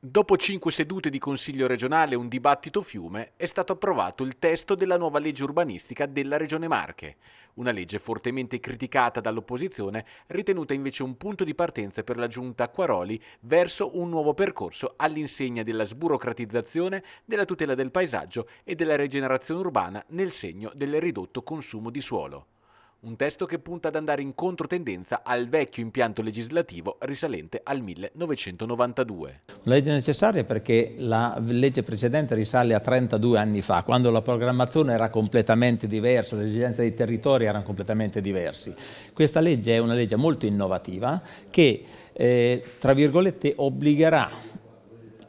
Dopo cinque sedute di Consiglio regionale e un dibattito fiume, è stato approvato il testo della nuova legge urbanistica della Regione Marche, una legge fortemente criticata dall'opposizione, ritenuta invece un punto di partenza per la giunta Acquaroli verso un nuovo percorso all'insegna della sburocratizzazione, della tutela del paesaggio e della rigenerazione urbana nel segno del ridotto consumo di suolo un testo che punta ad andare in controtendenza al vecchio impianto legislativo risalente al 1992. Una legge necessaria perché la legge precedente risale a 32 anni fa, quando la programmazione era completamente diversa, le esigenze dei territori erano completamente diversi. Questa legge è una legge molto innovativa che, eh, tra virgolette, obbligherà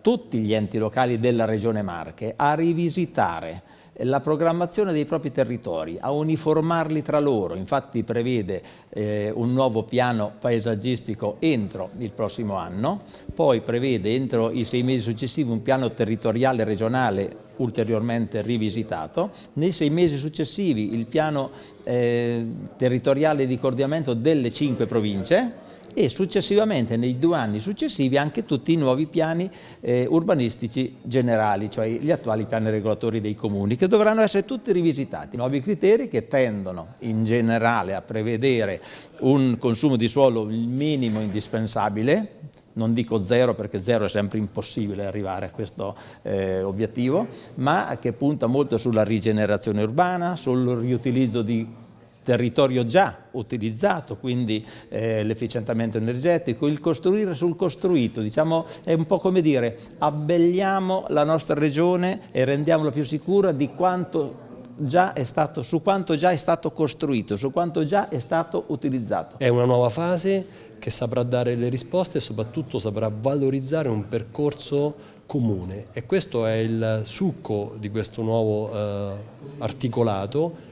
tutti gli enti locali della Regione Marche a rivisitare la programmazione dei propri territori, a uniformarli tra loro, infatti prevede eh, un nuovo piano paesaggistico entro il prossimo anno, poi prevede entro i sei mesi successivi un piano territoriale regionale ulteriormente rivisitato, nei sei mesi successivi il piano eh, territoriale di coordinamento delle cinque province, e successivamente nei due anni successivi anche tutti i nuovi piani eh, urbanistici generali, cioè gli attuali piani regolatori dei comuni, che dovranno essere tutti rivisitati. Nuovi criteri che tendono in generale a prevedere un consumo di suolo minimo indispensabile, non dico zero perché zero è sempre impossibile arrivare a questo eh, obiettivo, ma che punta molto sulla rigenerazione urbana, sul riutilizzo di territorio già utilizzato, quindi eh, l'efficientamento energetico, il costruire sul costruito, diciamo è un po' come dire abbelliamo la nostra regione e rendiamola più sicura di quanto già è stato, su quanto già è stato costruito, su quanto già è stato utilizzato. È una nuova fase che saprà dare le risposte e soprattutto saprà valorizzare un percorso comune e questo è il succo di questo nuovo eh, articolato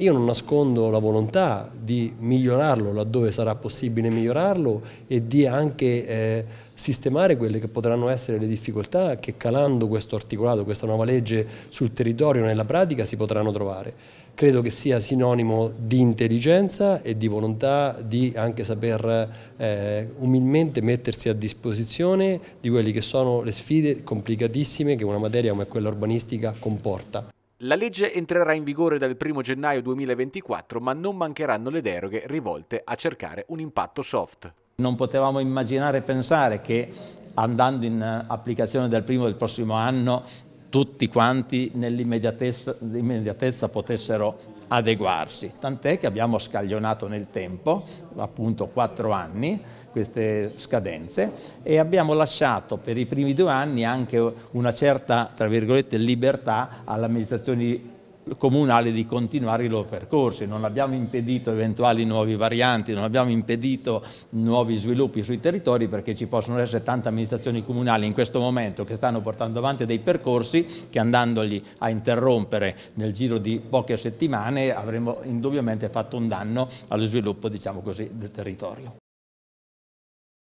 io non nascondo la volontà di migliorarlo laddove sarà possibile migliorarlo e di anche eh, sistemare quelle che potranno essere le difficoltà che calando questo articolato, questa nuova legge sul territorio nella pratica si potranno trovare. Credo che sia sinonimo di intelligenza e di volontà di anche saper eh, umilmente mettersi a disposizione di quelle che sono le sfide complicatissime che una materia come quella urbanistica comporta. La legge entrerà in vigore dal 1 gennaio 2024, ma non mancheranno le deroghe rivolte a cercare un impatto soft. Non potevamo immaginare e pensare che andando in eh, applicazione dal primo del prossimo anno tutti quanti nell'immediatezza potessero adeguarsi, tant'è che abbiamo scaglionato nel tempo, appunto quattro anni, queste scadenze e abbiamo lasciato per i primi due anni anche una certa, libertà alle amministrazioni comunale di continuare i loro percorsi, non abbiamo impedito eventuali nuove varianti, non abbiamo impedito nuovi sviluppi sui territori perché ci possono essere tante amministrazioni comunali in questo momento che stanno portando avanti dei percorsi che andandoli a interrompere nel giro di poche settimane avremo indubbiamente fatto un danno allo sviluppo diciamo così, del territorio.